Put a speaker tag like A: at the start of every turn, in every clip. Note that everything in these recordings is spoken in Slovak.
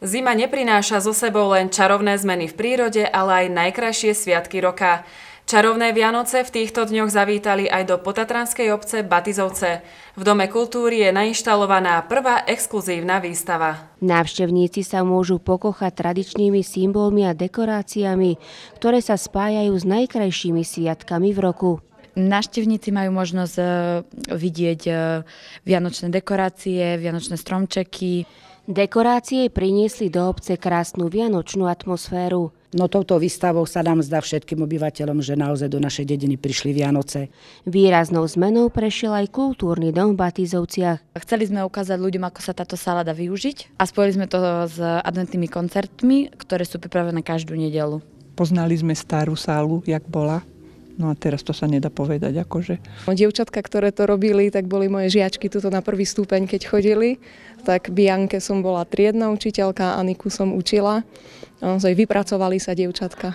A: Zima neprináša so sebou len čarovné zmeny v prírode, ale aj najkrajšie sviatky roka. Čarovné Vianoce v týchto dňoch zavítali aj do potatranskej obce Batizovce. V Dome kultúry je nainštalovaná prvá exkluzívna výstava.
B: Návštevníci sa môžu pokochať tradičnými symbolmi a dekoráciami, ktoré sa spájajú s najkrajšími sviatkami v roku. Naštevníci majú možnosť eh, vidieť eh, vianočné dekorácie, vianočné stromčeky, Dekorácie priniesli do obce krásnu vianočnú atmosféru. No touto výstavou sa nám zdá všetkým obyvateľom, že naozaj do našej dediny prišli Vianoce. Výraznou zmenou prešiel aj kultúrny dom v Batizovciach. Chceli sme ukázať ľuďom, ako sa táto sala dá využiť a spojili sme to
C: s adventnými koncertmi, ktoré sú pripravené každú nedelu.
A: Poznali sme starú sálu, jak bola No a teraz to sa nedá povedať akože. No, dievčatka, ktoré to robili, tak boli moje žiačky tuto na prvý stupeň, keď chodili. Tak Bianke som bola triedna učiteľka, Aniku som učila. Naozaj vypracovali sa dievčatka.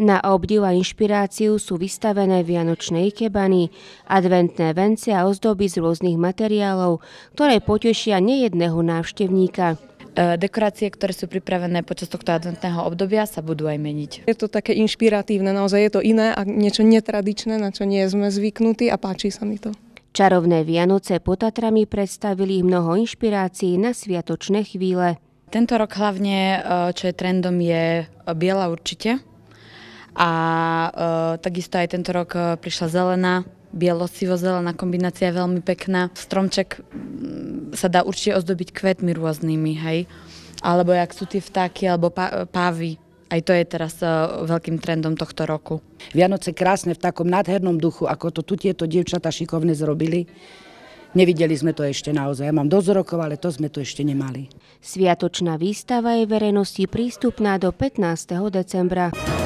A: Na obdiv
B: a inšpiráciu sú vystavené vianočné ikebany, adventné vence a ozdoby z rôznych materiálov, ktoré potešia nejedného návštevníka. E, dekorácie, ktoré sú pripravené počas tohto adventného obdobia, sa budú aj meniť.
A: Je to také inšpiratívne, naozaj je to iné a niečo netradičné, na čo nie sme zvyknutí a páči sa mi to. Čarovné
B: Vianoce pod Tatrami predstavili mnoho inšpirácií na sviatočné chvíle. Tento rok hlavne, e, čo je trendom, je biela určite. A
C: e, takisto aj tento rok prišla zelená, bielo-sivo-zelená kombinácia je veľmi pekná. Stromček sa dá určite ozdobiť kvetmi rôznymi, hej. Alebo jak sú tie vtáky, alebo pávy. Aj to je teraz e, veľkým trendom tohto
B: roku. Vianoce krásne v takom nádhernom duchu, ako to tu tieto dievčata šikovne zrobili. Nevideli sme to ešte naozaj. Ja mám dosť rokov, ale to sme tu ešte nemali. Sviatočná výstava je verejnosti prístupná do 15. decembra.